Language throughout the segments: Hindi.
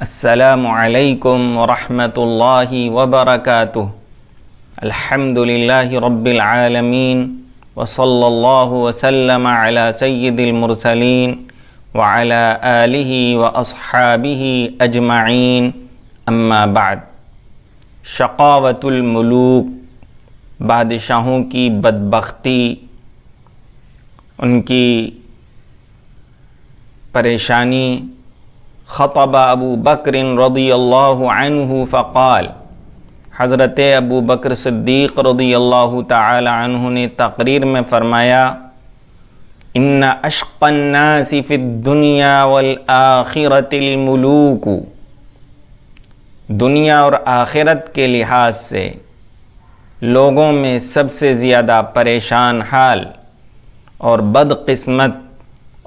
असलकम वरहमल वबरक अल्हम्दुलिल्लाहि रब्बिल आलमीन वसल्लल्लाहु वसल्लम अला सय्यिदिल मुरसलीन व अला आलिहि व अस्हाबिहि अजमाइन अम्मा बाद शकावतुल मुलूक बादशाहों की बदबख्ती उनकी परेशानी ख़तब अबू बकर रदी अल्लाह फ़क़ाल हज़रत अबू बकर सिद्दीक़ रदी अल्लाह तु ने तकरीर में फ़रमाया इन अशक़न्नासिफ़ुनिया वलआखिरतमलूक दुनिया और आखिरत के लिहाज से लोगों में सबसे ज़्यादा परेशान हाल और बदकिस्मत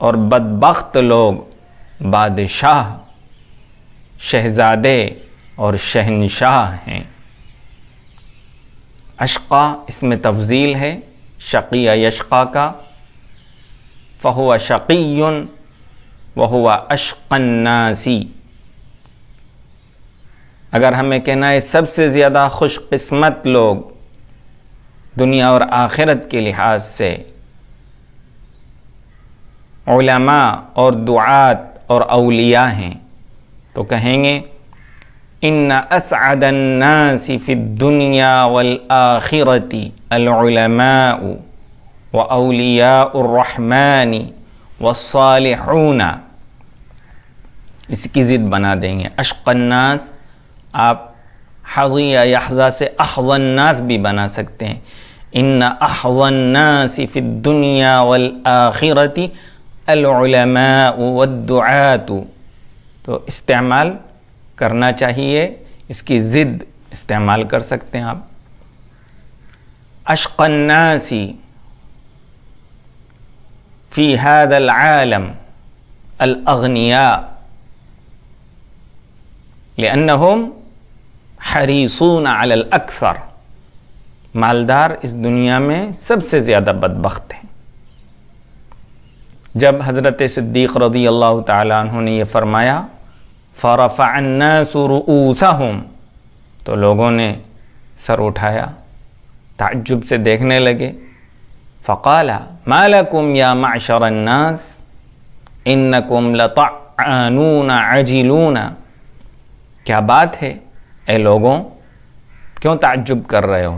और बदबख्त लोग बादशाह शहजादे और शहनशाह हैं अशक़ा इसमें तफजील है शक़ी यशक़ा का फ़हुआ शक़ी वहुआ अशक़न्नासी अगर हमें कहना है सबसे ज़्यादा खुशकस्मत लोग दुनिया और आखिरत के लिहाज से और दुआत और अलिया हैं तो कहेंगे इन असदन्नासिफ़ुनिया वलआखिरती अलमा व अलियारहमानी वसालूना इसकी ज़िद बना देंगे अशकन्नास आप हजी या यहज़ा से अहजन्नास भी बना सकते हैं इन अहजन्नासिफ़ुनिया वलआखिरती العلماء والدعات तो इस्तेमाल करना चाहिए इसकी ज़िद इस्तेमाल कर सकते हैं आप अशकन्नासी फ़ी हद आलम अलअनिया लम हरीसून अल अक्सर मालदार इस दुनिया में सबसे ज़्यादा बदबख्त हैं जब हज़रत सिद्दीक़ रदी अल्लाह तु ने यह फ़रमाया फ़रफ़ा सरूसा हम तो लोगों ने सर उठाया ताज्जुब से देखने लगे फ़काला मालकुम या माशरन्नास इन कुम लतानून अजिलून क्या बात है ए लोगों क्यों ताज्जुब कर रहे हो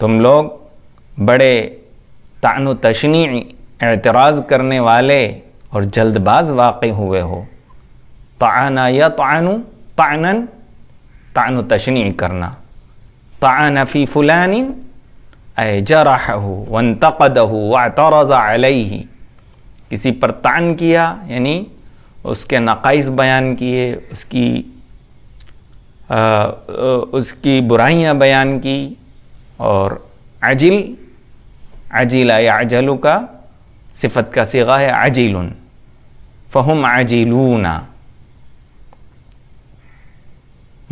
तुम लोग बड़े तान तशनी एतराज़ करने वाले और जल्दबाज वाक़ हुए हो ताना या तानु तानन तानु तशनी करना तान फ़ी फुलानिन ए जराह वन तकद हो किसी पर तान किया यानी उसके नकाइस बयान किए उसकी आ, उसकी बुराइयां बयान की और अजिल अजिल या अजलू का सिफत का सिगा है अजील फ़हम अजीलूना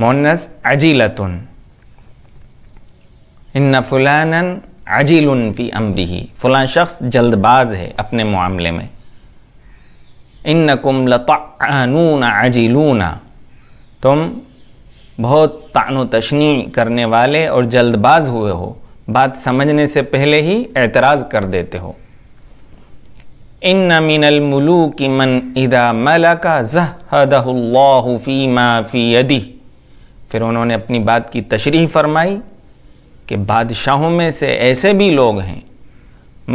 मोनस अजीलतन इन फ़ुलानन अजील फ़ी ही फ़लां शख्स जल्दबाज है अपने मामले में इन कुम लतानून अजीलूना तुम बहुत तान तशनी करने वाले और जल्दबाज हुए हो बात समझने से पहले ही एतराज़ कर देते हो इन मिनल की मन इदा मलका जहदहुल्लाफ़ी फिर उन्होंने अपनी बात की तशरी फरमाई कि बादशाहों में से ऐसे भी लोग हैं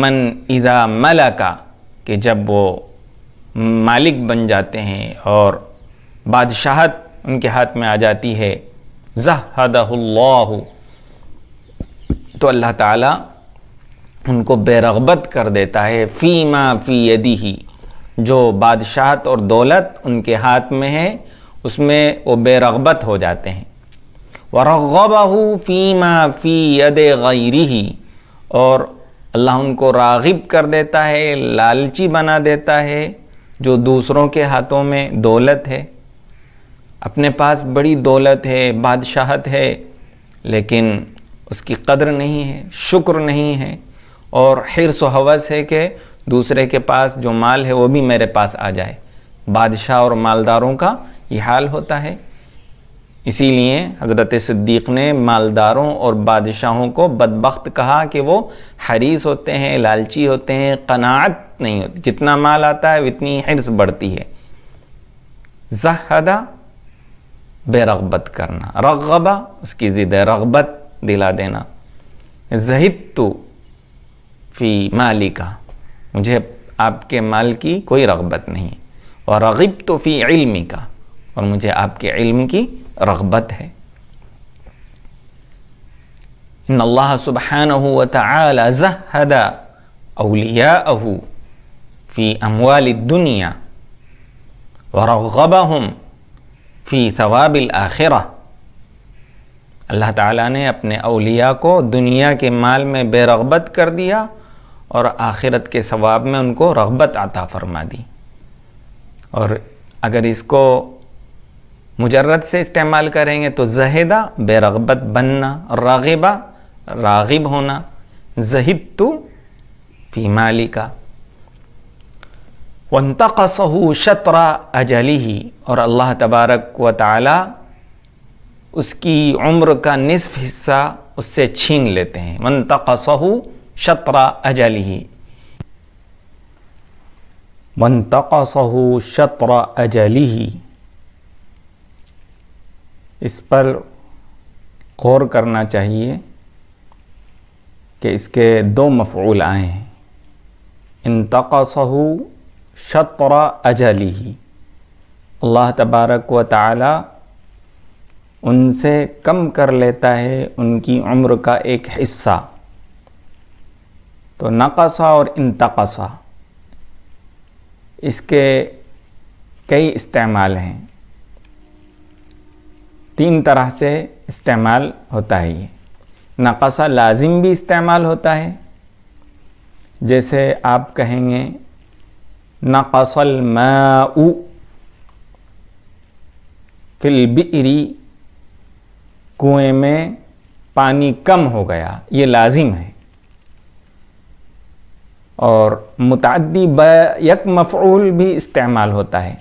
मन इदा मलका कि जब वो मालिक बन जाते हैं और बादशाहत उनके हाथ में आ जाती है जहदहुल्लाह तो अल्लाह ताला उनको बेरगबत कर देता है फ़ीमा फ़ी यदि ही जो बादशाहत और दौलत उनके हाथ में है उसमें वो बेरगबत हो जाते हैं वरगबाहू फ़ीमा फ़ी यद गैरी ही और अल्लाह उनको रागिब कर देता है लालची बना देता है जो दूसरों के हाथों में दौलत है अपने पास बड़ी दौलत है बादशाहत है लेकिन उसकी कदर नहीं है शुक्र नहीं है और हिरस हवस है कि दूसरे के पास जो माल है वो भी मेरे पास आ जाए बादशाह और मालदारों का ये हाल होता है इसीलिए हज़रत सिद्दीक़ ने मालदारों और बादशाहों को बदबخت कहा कि वो हरीस होते हैं लालची होते हैं कनात नहीं होती जितना माल आता है उतनी हिरस बढ़ती है जहदा बेरगबत करना रगबा उसकी ज़िद है रगबत दिला देना जहिद तो फ़ी माली का मुझे आपके माल की कोई रगबत नहीं और रगब तो फ़ी इल्मी का और मुझे आपके इल्म की रगबत है इन अल्लाह सुबहान तहदा फ़ी अमवाल दुनिया वरगबा हम फ़ी सवाबिल आखिरा अल्लाह ताला ने अपने अलिया को दुनिया के माल में बेरगबत कर दिया और आखिरत के सवाब में उनको रगबत आता फरमा दी और अगर इसको मुजरत से इस्तेमाल करेंगे तो जहेदा बेरगबत बनना रागिबा रागिब होना जहिद तो फीमाली का वनतकसहू शतरा अजली ही और अल्लाह तबारक व ताला उसकी उम्र का निसफ हिस्सा उससे छीन लेते हैं वनतकसहू शतरा अजली मन तकसहू शतरा अजली इस पर गौर करना चाहिए कि इसके दो मफूल आए हैं इन तकसहू शतरा अजली अल्लाह तबारक व ताली उनसे कम कर लेता है उनकी उम्र का एक हिस्सा तो नकासा और इंतकसा इसके कई इस्तेमाल हैं तीन तरह से इस्तेमाल होता है ये नकासा लाजिम भी इस्तेमाल होता है जैसे आप कहेंगे नकसल माऊ फिल बिरी कुएँ में पानी कम हो गया ये लाजिम है और मुतदी बक मफ़ूल भी इस्तेमाल होता है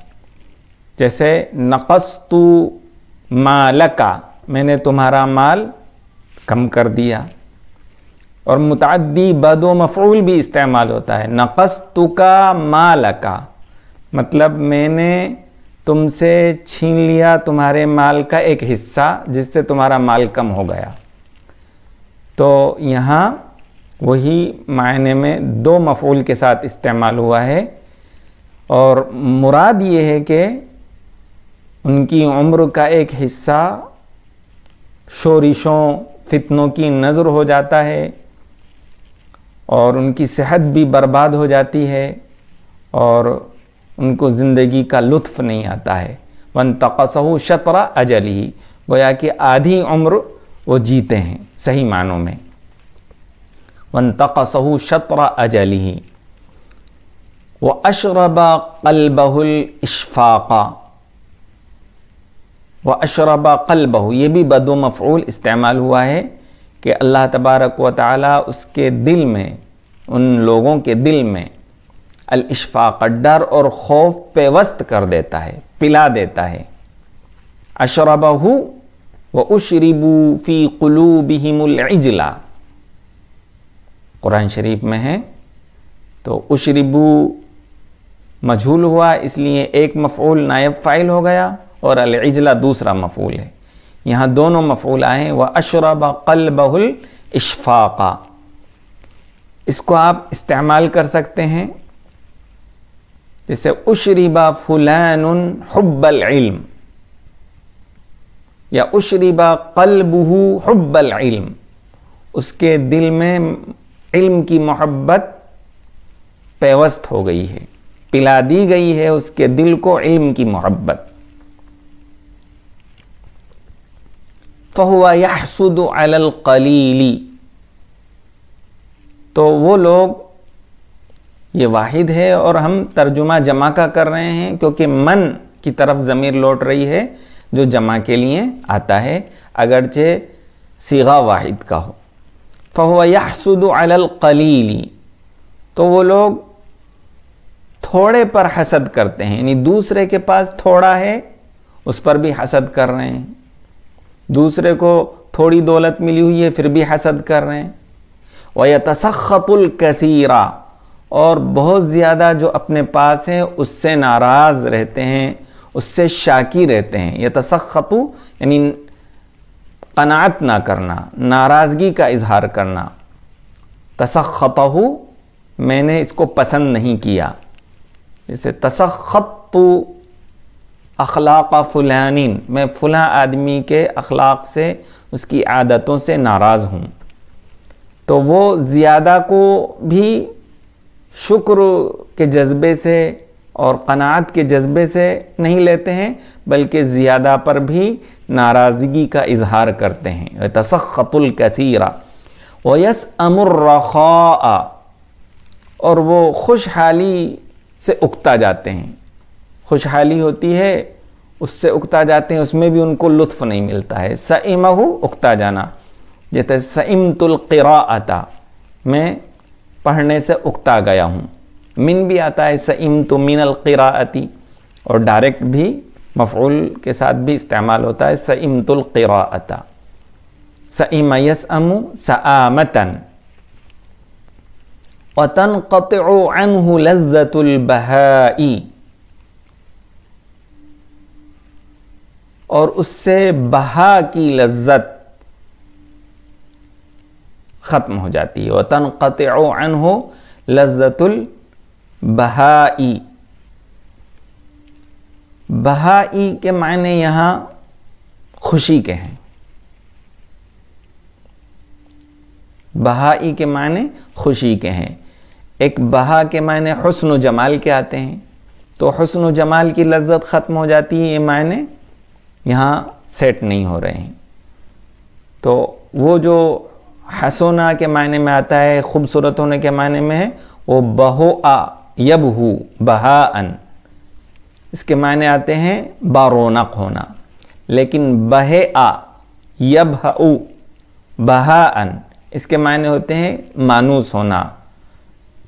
जैसे नक़स तो मालका मैंने तुम्हारा माल कम कर दिया और मुतदी बद मफ़ूल भी इस्तेमाल होता है नक़स तो का मालका मतलब मैंने तुमसे छीन लिया तुम्हारे माल का एक हिस्सा जिससे तुम्हारा माल कम हो गया तो यहाँ वही मायने में दो मफूल के साथ इस्तेमाल हुआ है और मुराद ये है कि उनकी उम्र का एक हिस्सा शोरिशों फितनों की नज़र हो जाता है और उनकी सेहत भी बर्बाद हो जाती है और उनको ज़िंदगी का लुत्फ़ नहीं आता है वन तकसहु शतरा अजल ही गोया कि आधी उम्र वो जीते हैं सही मानों में वन तकसहू शत्र अजली व अशरब कलबहुल इशफाक़ा व कल कलबहु ये भी बद मफूल इस्तेमाल हुआ है कि अल्लाह तबारक व ताली उसके दिल में उन लोगों के दिल में अलशफाक डर और खौफ पे वस्त कर देता है पिला देता है अशरबा अशरबहू व उशरबू फ़ी कलूबहिमजला कुरान शरीफ में है तो उशरबू मजहूल हुआ इसलिए एक मफूल नायब फ़ाइल हो गया और अलजला दूसरा मफूल है यहाँ दोनों मफूल आए वह अशरब कल बहुल इशफाक़ा इसको आप इस्तेमाल कर सकते हैं जैसे उशरीबा फुलैन हब्बल इल्म या कल कलबहू हब्बल इल्म उसके दिल में इल्म की मोहब्बत पेवस्त हो गई है पिला दी गई है उसके दिल को इल्म की मोहब्बत फ़हुआ यहसुद अलल कलीली तो वो लोग ये वाहिद है और हम तर्जुमा जमा का कर रहे हैं क्योंकि मन की तरफ ज़मीर लौट रही है जो जमा के लिए आता है अगरचे सीगा वाहिद का हो फ़हुसद अलकली तो वो लोग थोड़े पर हसद करते हैं यानी दूसरे के पास थोड़ा है उस पर भी हसद कर रहे हैं दूसरे को थोड़ी दौलत मिली हुई है फिर भी हसद कर रहे हैं यह तसखतुल कथीरा और बहुत ज़्यादा जो अपने पास हैं उससे नाराज़ रहते हैं उससे शाकी रहते हैं यह तसखतु यानी कनात ना करना नाराज़गी का इजहार करना तसख़त मैंने इसको पसंद नहीं किया जैसे तसख़त तो अखलाक फ़ुलानिन मैं फलाँ आदमी के अखलाक से उसकी आदतों से नाराज़ हूँ तो वो ज़्यादा को भी शुक्र के जज्बे से और कनात के जज्बे से नहीं लेते हैं बल्कि ज़्यादा पर भी नाराज़गी का इजहार करते हैं तसख़तुल कसीरा वयस अमर्रखा और वो खुशहाली से उगता जाते हैं खुशहाली होती है उससे उगता जाते हैं उसमें भी उनको लुत्फ़ नहीं मिलता है सईमहु उगता जाना जैसे सईमतुल्क़रा आता मैं पढ़ने से उगता गया हूँ मिन भी आता है सईम तो आती और डायरेक्ट भी मफूल के साथ भी इस्तेमाल होता है सईमतुल्क़राता सईम यस अमु सआमतन वतन क़तअनहु लज़्ज़तुल्बहाई और उससे बहा की लज्जत ख़त्म हो जाती है वतन क़त हो लज़्ज़तुल्बहाई बहाई के मायने यहाँ खुशी के हैं बहाई के मायने खुशी के हैं एक बहा के मायने हसन व जमाल के आते हैं तो हसन व जमाल की लज्जत ख़त्म हो जाती है ये मायने यहाँ सेट नहीं हो रहे हैं तो वो जो हसोना के मायने में आता है खूबसूरत होने के मायने में है वो बहो आ यब हु बहा अन इसके मायने आते हैं बारोनक होना लेकिन बहे आ यब ऊ बहा अन इसके मायने होते हैं मानूस होना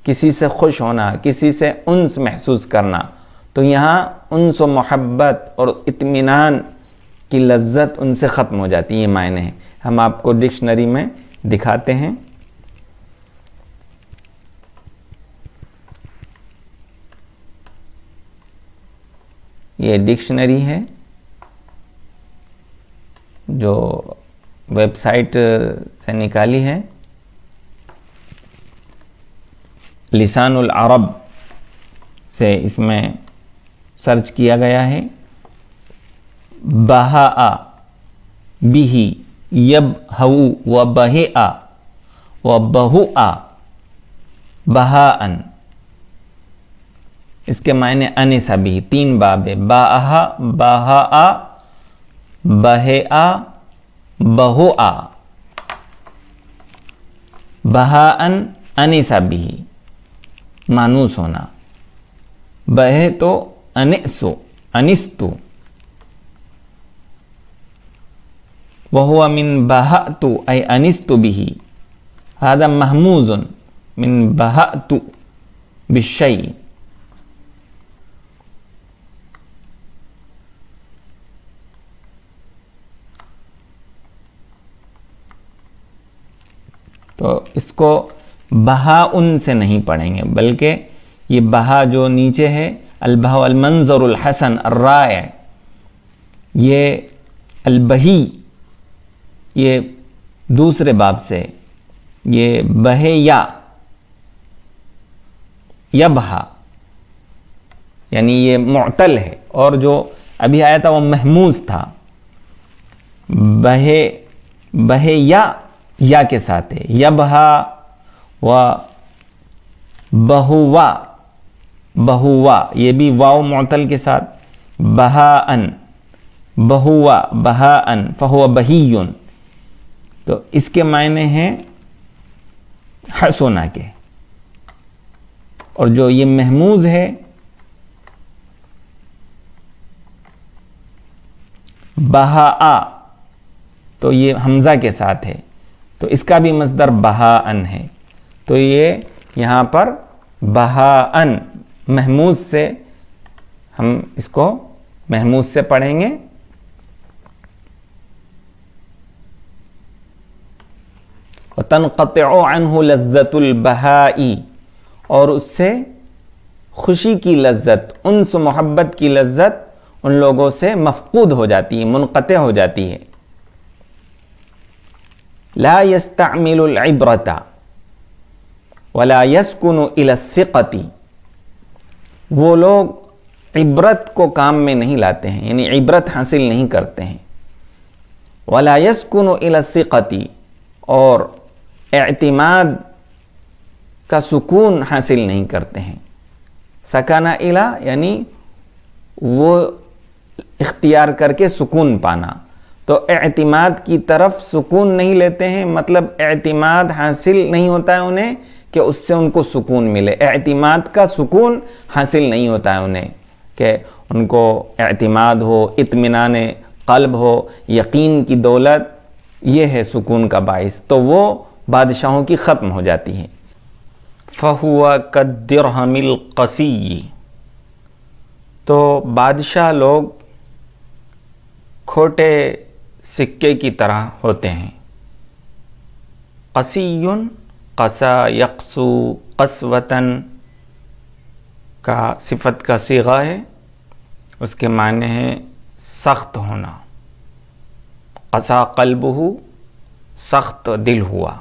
किसी से खुश होना किसी से उन्स महसूस करना तो यहाँ उनस मोहब्बत और इत्मीनान की लज्जत उनसे ख़त्म हो जाती है ये मायने हैं हम आपको डिक्शनरी में दिखाते हैं ये डिक्शनरी है जो वेबसाइट से निकाली है लिसानुल अरब से इसमें सर्च किया गया है बहा बिही यब हऊ व बहे आ व बहु आ बहा अन इसके मायने अनिसा भी तीन बाबे बाह बाह आ बहे आ बहो आ बहा अन अनिसा भी मानूस होना बहे तो अनिसो अनिस्तु वह मिन तु अय अनिस्तु भी हादा महमूज मिन तु बिशई तो इसको बहा उन से नहीं पढ़ेंगे बल्कि ये बहा जो नीचे है अलबहा हसन राय ये अलबही ये दूसरे बाब से ये बहे या बहा यानी ये मतल है और जो अभी आया था वो महमूज था बहे बहे या या के साथ है यबहा व बहुवा बहुवा ये भी वाव मोतल के साथ बहा अन बहुवा बहा अन फ़हुआ बही तो इसके मायने हैं हसोना के और जो ये महमूज है बहा आ तो ये हमज़ा के साथ है तो इसका भी मजदर बहा अन है तो ये यहाँ पर बहा अन महमूज से हम इसको महमूज से पढ़ेंगे तनक़त अनहु लज़्ज़तुलबहाई और उससे खुशी की लज्जत उनस मोहब्बत की लज्जत उन लोगों से मफकूद हो जाती है मुनक़ हो जाती है ला यस्तामिलब्रता वला यसकुन इलसिकती वो लोग इब्रत को काम में नहीं लाते हैं यानी इब्रत हासिल नहीं करते हैं वला यसकुन इलसिकती और अतमाद का सुकून हासिल नहीं करते हैं सकाना इला यानी वो इख्तियार करके सुकून पाना तो एतमाद की तरफ सुकून नहीं लेते हैं मतलब एतमाद हासिल नहीं होता है उन्हें कि उससे उनको सुकून मिले एतमाद का सुकून हासिल नहीं होता है उन्हें कि उनको एतमाद हो इतमान कल्ब हो यकीन की दौलत ये है सुकून का बायस तो वो बादशाहों की ख़त्म हो जाती है फहुआ कदर हमिल कसी तो बादशाह लोग खोटे सिक्के की तरह होते हैं कसीन कसा यकसू कसवतन का सिफत का सीगा है उसके माने हैं सख्त होना कसा क़ल्ब हो सख्त दिल हुआ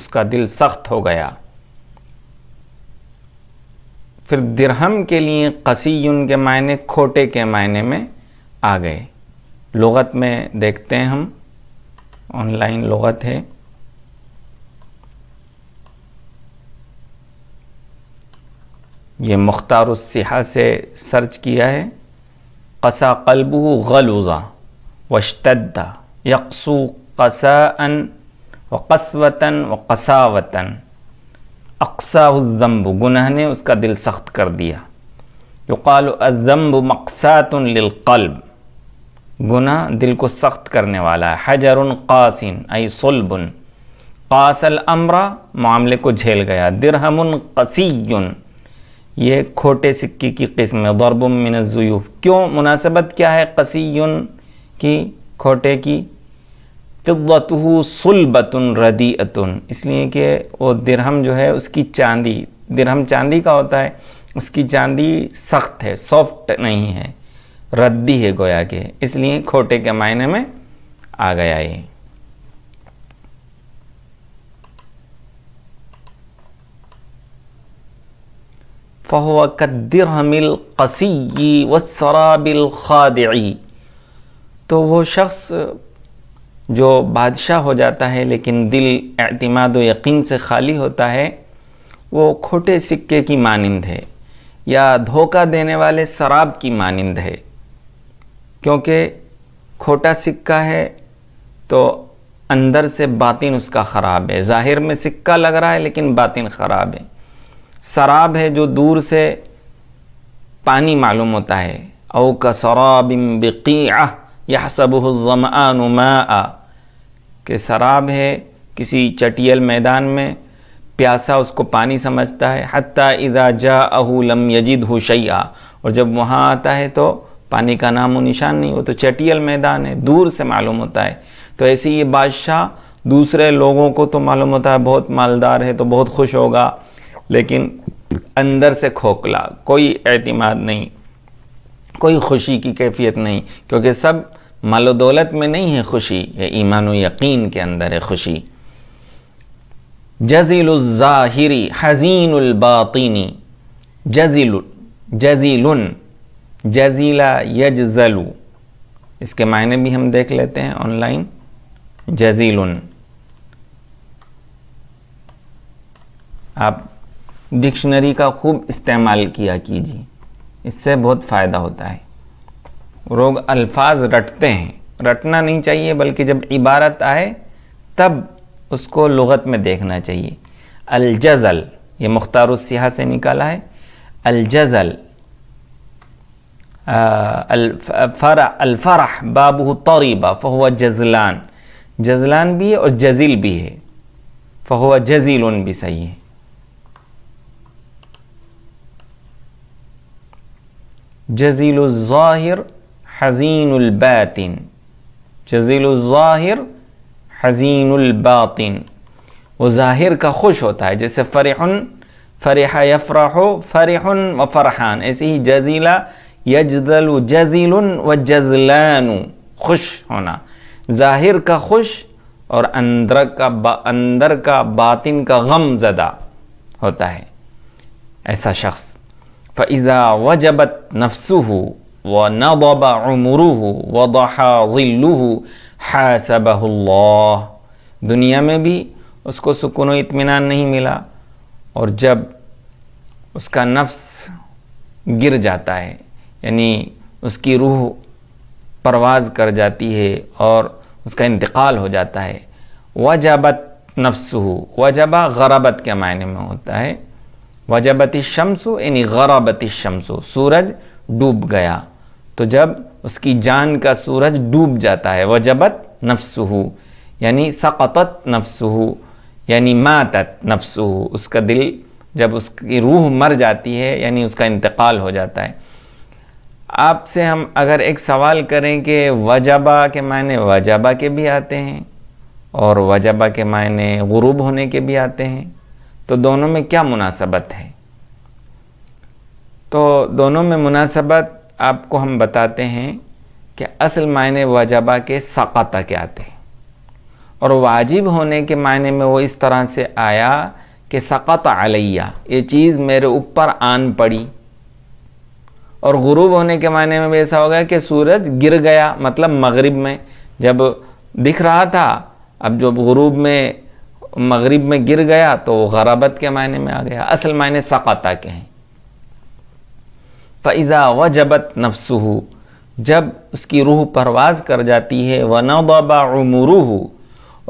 उसका दिल सख्त हो गया फिर दिरहम के लिए कसीन के मायने खोटे के मायने में आ गए लगत में देखते हैं हम ऑनलाइन लगत है ये मुख्तार सिहा से सर्च किया है कसा कल्बू गलूज़ा वशतदा यकसू कसान व कसवतान व कसावतन अक्साज़म्ब गुनह ने उसका दिल सख्त कर दिया युकाल अज़म्ब मकसातुल गुना दिल को सख्त करने वाला है हजर कासिन आई सुलबन कासल अमरा मामले को झेल गया दिरहमन कसीयुन ये खोटे सिक्के की किस्म है दरबम मिनजयूफ़ क्यों मुनासिबत क्या है कसीयुन की खोटे की फिदतु सुलबतन रदीअतन इसलिए कि वो दिरहम जो है उसकी चांदी दिरहम चांदी का होता है उसकी चांदी सख्त है सॉफ्ट नहीं है रद्दी है गोया के इसलिए खोटे के मायने में आ गया ये फ़हव कसी व सराबिल खादी तो वो शख्स जो बादशाह हो जाता है लेकिन दिल अतमाद यकीन से खाली होता है वो खोटे सिक्के की मानंद है या धोखा देने वाले शराब की मानंद है क्योंकि खोटा सिक्का है तो अंदर से बातिन उसका ख़राब है ज़ाहिर में सिक्का लग रहा है लेकिन बातिन ख़राब है शराब है जो दूर से पानी मालूम होता है औ कसराबिम बिकी यह सब सबहुज़मानुमा के शराब है किसी चटियल मैदान में प्यासा उसको पानी समझता है हती इदा जा अहू लम यजिद हुशैया और जब वहाँ आता है तो पानी का नामो निशान नहीं वो तो चटियल मैदान है दूर से मालूम होता है तो ऐसे ये बादशाह दूसरे लोगों को तो मालूम होता है बहुत मालदार है तो बहुत खुश होगा लेकिन अंदर से खोखला कोई एतमाद नहीं कोई खुशी की कैफियत नहीं क्योंकि सब मालो दौलत में नहीं है खुशी ये ईमान यकीन के अंदर है खुशी हजीन हज़ीनबातिनी जजील जजीलुन जजीला यजलू इसके मायने भी हम देख लेते हैं ऑनलाइन जजील आप डिक्शनरी का खूब इस्तेमाल किया कीजिए इससे बहुत फ़ायदा होता है लोग अल्फाज रटते हैं रटना नहीं चाहिए बल्कि जब इबारत आए तब उसको लगत में देखना चाहिए अलजल ये मुख्तार सिहा से निकाला है अलज़ल آه، الفرح الفرح بابه طريبة فهو جزلان جزلان به أو جزيل به فهو جزيل भी جزيل الظاهر حزين الباطن جزيل الظاهر حزين الباطن وظاهر का ہوتا ہے جیسے فرح فرح يفرح فرح وفرحان व फरहान ऐसे यजल जजिल व जजलान खुश होना ज़ाहिर का खुश और अंदर का अंदर का बातिन का गम ज़दा होता है ऐसा शख्स फ़ैज़ा वजबत नफसू व नबा उमरू है हासबल्ला दुनिया में भी उसको सुकून इतमान नहीं मिला और जब उसका नफ्स गिर जाता है यानी उसकी रूह परवाज़ कर जाती है और उसका इंतकाल हो जाता है वजबत नफ्सू वजबा गरबत के मायने में होता है वजबती शमसु यानी गरबती शमसु सूरज डूब गया तो जब उसकी जान का सूरज डूब जाता है वजबत नफ्सू यानी सक़त नफ्सू यानी मातत नफ्सू उसका दिल जब उसकी रूह मर जाती है यानी उसका इंतकाल हो जाता है आपसे हम अगर एक सवाल करें कि वजबा के मायने वजबा के भी आते हैं और वजबा के मायने गुरूब होने के भी आते हैं तो दोनों में क्या मुनासबत है तो दोनों में मुनासबत आपको हम बताते हैं कि असल मायने वजबा के सकाता के आते हैं और वाजिब होने के मायने में वो इस तरह से आया कि सकत अलैया ये चीज़ मेरे ऊपर आन पड़ी और गुरूब होने के मायने में भी ऐसा हो गया कि सूरज गिर गया मतलब मगरिब में जब दिख रहा था अब जब गुरूब में मगरिब में गिर गया तो गराबत के मायने में आ गया असल मायने सकाता के हैं फ़ैज़ा व जबत नफसू जब उसकी रूह परवाज़ कर जाती है व नौबा उमरूह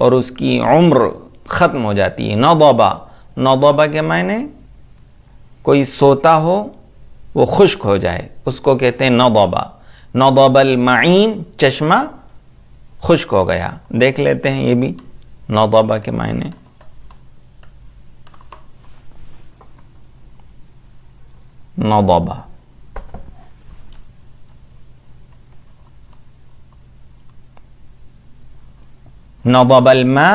और उसकी उम्र ख़त्म हो जाती है नौ नौबा के मायने कोई सोता हो वो खुश्क हो जाए उसको कहते हैं नौदौबा नौदौबल माइन चश्मा खुश्क हो गया देख लेते हैं ये भी नौदौबा के मायने नौदौबा नौबल मा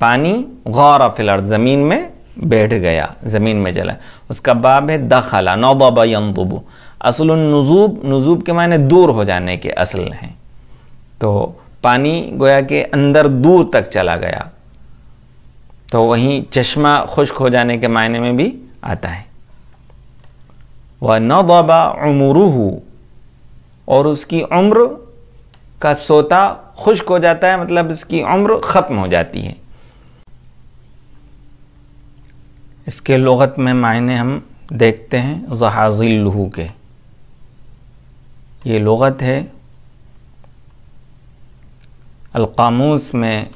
पानी गौर फिलर ज़मीन में बैठ गया ज़मीन में चला उसका बाब है दखला नौबाबा यंतुबू असल नजूब नजूब के मायने दूर हो जाने के असल हैं तो पानी गोया के अंदर दूर तक चला गया तो वहीं चश्मा खुश्क हो जाने के मायने में भी आता है वह नौबाबा उमरू और उसकी उम्र का सोता खुश्क हो जाता है मतलब इसकी उम्र ख़त्म हो जाती है इसके लगत में मायने हम देखते हैं लहू के ये लगत है अलकामूस में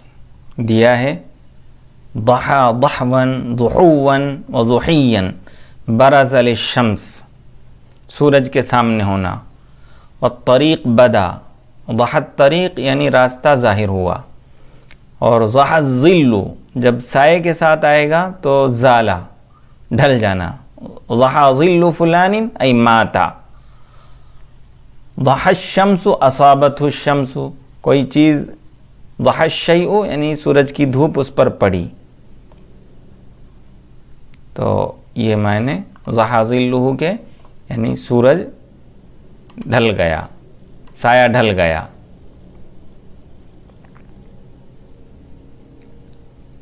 दिया है दहा दहवन जहूवन व जहियन बरज़ल शम्स सूरज के सामने होना और तरीक़ बदा वह तरीक़ यानी रास्ता ज़ाहिर हुआ और जहाज़िल्लू जब साय के साथ आएगा तो ज़ाला ढल जाना ज़हाज़िल्लु फ़लानिन ऐ माता वहशमसु असाबत शमसु कोई चीज़ वहशई यानी सूरज की धूप उस पर पड़ी तो ये मायने जहाज़िल्लू के यानी सूरज ढल गया साया ढल गया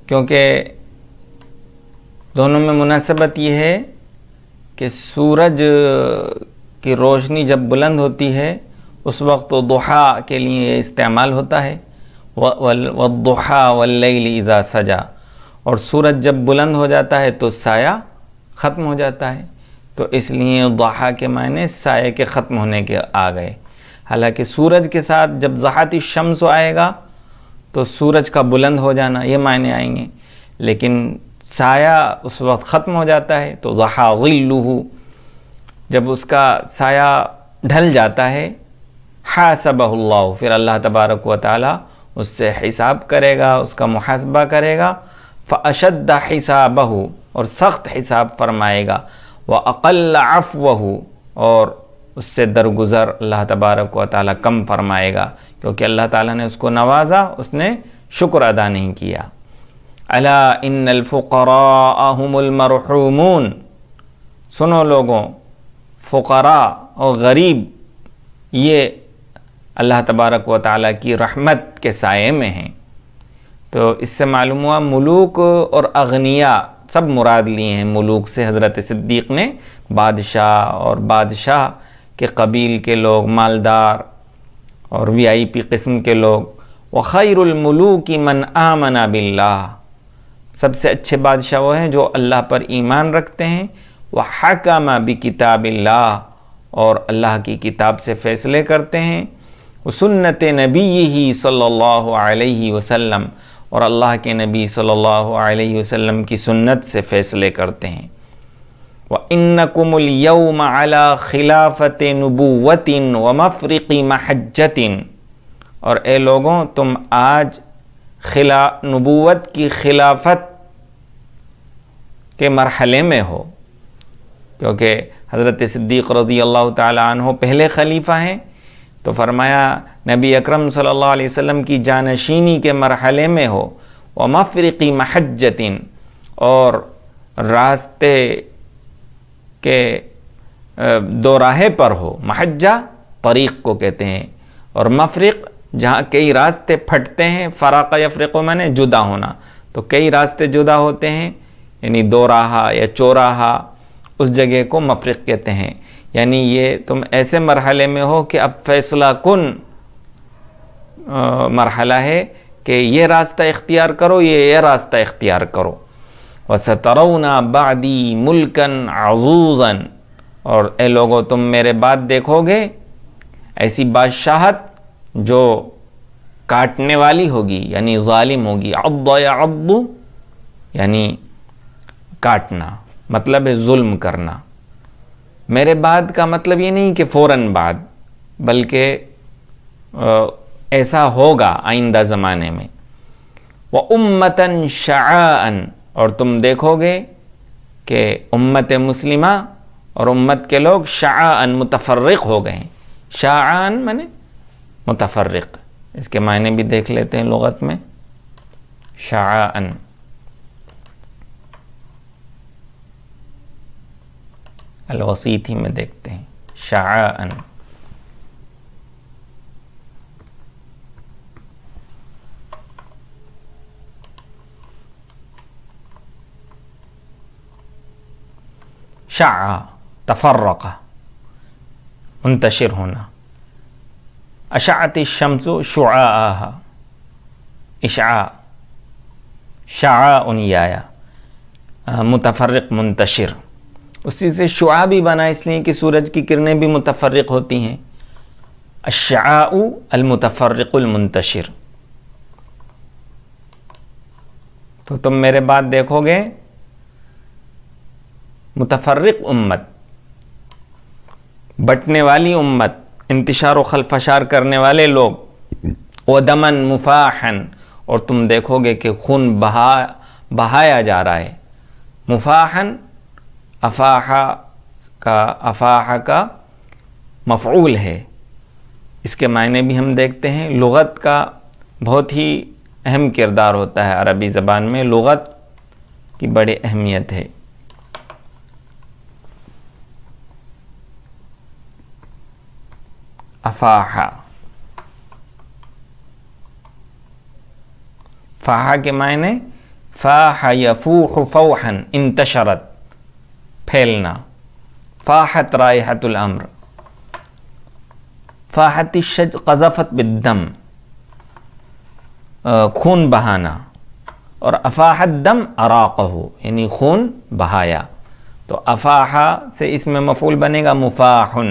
क्योंकि दोनों में मुनासबत यह है कि सूरज की रोशनी जब बुलंद होती है उस वक्त वो दुहा के लिए इस्तेमाल होता है व दोहा वल्लईजा सजा और सूरज जब बुलंद हो जाता है तो साया ख़त्म हो जाता है तो इसलिए दुहा के मायने साय के ख़त्म होने के आ गए हालांकि सूरज के साथ जब ज़हाती शम्स आएगा तो सूरज का बुलंद हो जाना ये मायने आएंगे लेकिन साया उस वक्त ख़त्म हो जाता है तो जहागिल्लू जब उसका साया ढल जाता है हासबल्ला फिर अल्लाह तबारक व ताली उससे हिसाब करेगा उसका मुहासबा करेगा फ़शद हिसाब और सख्त हिसाब फरमाएगा व अक़ल अफ़ और उससे दरगुजर अल्लाह तबारक व ताली कम फरमाएगा क्योंकि अल्लाह ताला ने उसको नवाजा उसने शुक्र अदा नहीं किया अला इनफ़ुकरामरहूमून सुनो लोगों फ़ुकरा और गरीब ये अल्लाह तबारक व ताली की रहमत के साय में हैं तो इससे मालूम हुआ मलूक और अगनिया सब मुराद लिए हैं मलूक से हज़रत सिद्दीक़ ने बादशाह और बादशाह के कबील के लोग मालदार और वीआईपी किस्म के लोग की मन आमना बिल्ला सबसे अच्छे बादशाह वो हैं जो अल्लाह पर ईमान रखते हैं वह हकामा भी किताबिल्ला और अल्लाह की किताब से फ़ैसले करते हैं सुन्नत नबी ही सल्लल्लाहु वसम और अल्लाह के नबी सल्ला वसम की सुन्नत से फ़ैसले करते हैं व इन्नकुमुल यौम अला खिलाफत व महजतिन और ए लोगों तुम आज खिला नबूवत की खिलाफत के मरहले में हो क्योंकि हज़रत सिद्दीक़ रज़ी अल्लाह तु पहले खलीफ़ा हैं तो फरमाया नबी अकरम सल्लल्लाहु अलैहि वसल्लम की जानशीनी के मरहले में हो व मफरक़ी महजतिन और रास्ते के राहे पर हो महजा तरीक़ को कहते हैं और मफरक़ जहाँ कई रास्ते फटते हैं फ़राक़ यफ़रक़ो मैंने जुदा होना तो कई रास्ते जुदा होते हैं यानी राहा या चौराहा उस जगह को मफरक़ कहते हैं यानी ये तुम ऐसे मरहले में हो कि अब फैसला कन मरहला है कि ये रास्ता इख्तियार करो ये ये रास्ता इख्तियार करो वसतरऊना बादी मुल्कन आजूज़न और ए लोगों तुम मेरे बाद देखोगे ऐसी बादशाहत जो काटने वाली होगी यानी ालिम होगी अब या यानी काटना मतलब है जुल्म करना मेरे बाद का मतलब ये नहीं कि फ़ौर बाद बल्कि ऐसा होगा आइंदा ज़माने में व उम्मतन शान और तुम देखोगे कि उम्मत मुस्लिमा और उम्मत के लोग शाहान मुतफरक हो गए शाहान मैंने मुतफरक इसके मायने भी देख लेते हैं लगत में शाआन अलवसीथी में देखते हैं शाहान शाह तफर्रक़ा मुंतशिर होना अशात शम्स शुआ इशा शाह उनियाया मुतफरक मुंतशर उसी से शुआ भी बना इसलिए कि सूरज की किरणें भी मुतफरक होती हैं अशाऊ अलमुतफरकमंतशर तो तुम मेरे बात देखोगे मुतफरक उम्मत बटने वाली उम्मत इंतशार खलफशार करने वाले लोग व दमन मुफाहन और तुम देखोगे कि खून बहा बहाया जा रहा है मुफाहन अफाहा का अफाह का मफूल है इसके मायने भी हम देखते हैं लगत का बहुत ही अहम किरदार होता है अरबी ज़बान में लगत की बड़ी अहमियत है अफाहा फ़ाहा के मायने फ़ाह यफूह फ़ौहन इंतशरत फैलना फ़ाहत रायहतुल अम्र फ़ाहत शज कज़फ़त बिदम खून बहाना और अफाहत दम अराक़ यानी खून बहाया तो अफाहा से इसमें मफूल बनेगा मुफाहन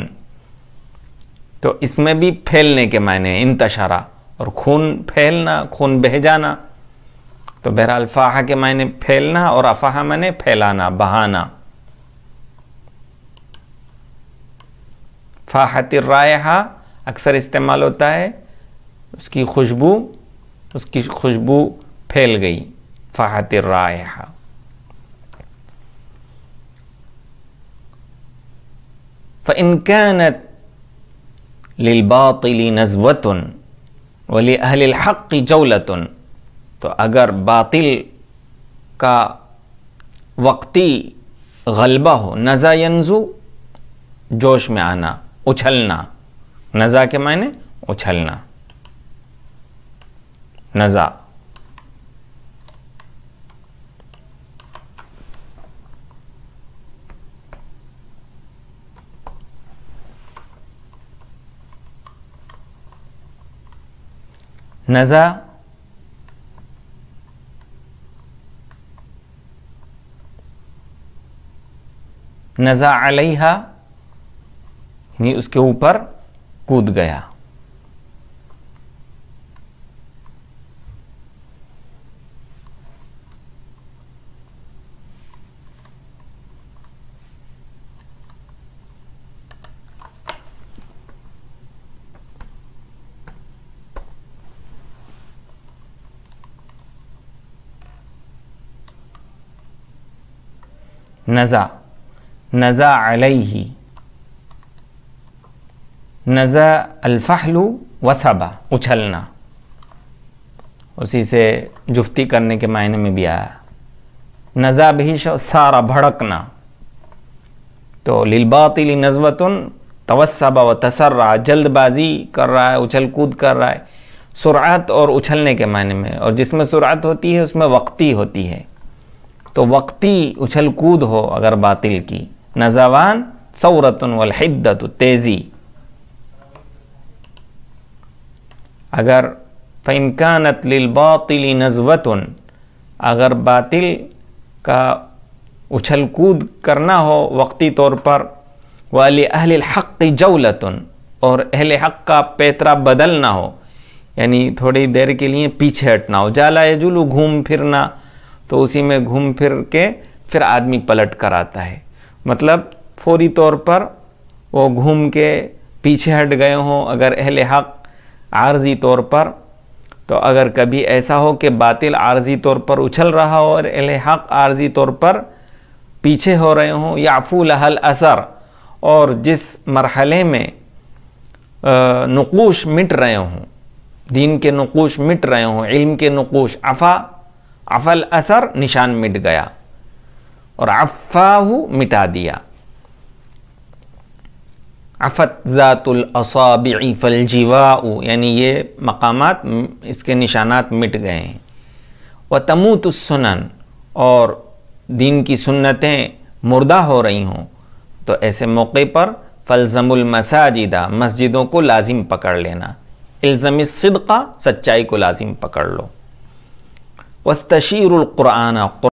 तो इसमें भी फैलने के मायने इंतशारा और खून फैलना खून बह जाना तो बहरहाल फ़ाहा के मायने फैलना और अफाहा मैंने फैलाना बहाना फ़ाहतिर रायहा अक्सर इस्तेमाल होता है उसकी खुशबू उसकी खुशबू फैल गई फ़ाहतिर रायहा फ़ इनकानत लिलबातिल नजवतन वली अहल हक़ की जौलतन तो अगर बातिल का वक्ती गलबा हो नज़ा यंजू जोश में आना उछलना नज़ा के मायने उछलना नज़ा नज़ा नज़ा अलहा यानी उसके ऊपर कूद गया नज़ा नज़ा अलैहि नज़ा अलफ़हलू वसबा उछलना उसी से जुफ्ती करने के मायने में भी आया नज़ा भी सारा भड़कना तो लिलबातिल नजवतन तवसबा व तसर्रा जल्दबाजी कर रहा है उछल कूद कर रहा है सुरात और उछलने के मायने में और जिसमें सुरात होती है उसमें वक्ती होती है तो वक्ती उछल कूद हो अगर बातिल की नजावान सौरतन वलहिद्दत तेज़ी अगर फ़मकानत लिलबातिल नजवतन अगर बातिल का उछल कूद करना हो वक्ती तौर पर वाली अहल हक़ जवलतन और अहल हक़ का पैतरा बदलना हो यानी थोड़ी देर के लिए पीछे हटना हो जाला जुलू घूम फिरना तो उसी में घूम फिर के फिर आदमी पलट कर आता है मतलब फौरी तौर पर वो घूम के पीछे हट गए हों अगर अहल हक आर्जी तौर पर तो अगर कभी ऐसा हो कि बातिल आर्जी तौर पर उछल रहा हो और अहल हक आर्जी तौर पर पीछे हो रहे हों याफू हल असर और जिस मरहले में नकोश मिट रहे हों दीन के नकोश मिट रहे हों इल्म के नकोश अफ़ा अफल असर निशान मिट गया और अफाह मिटा दिया अफ़त ज़ातुल असाबी यानी ये मकामात इसके निशानात मिट गए हैं व तमूतुसनन और दीन की सुन्नतें मुर्दा हो रही हों तो ऐसे मौके पर फलज़मसाजिदा मस्जिदों को लाजिम पकड़ लेना इल्ज़म सदका सच्चाई को लाजिम पकड़ लो واستشيروا القرآن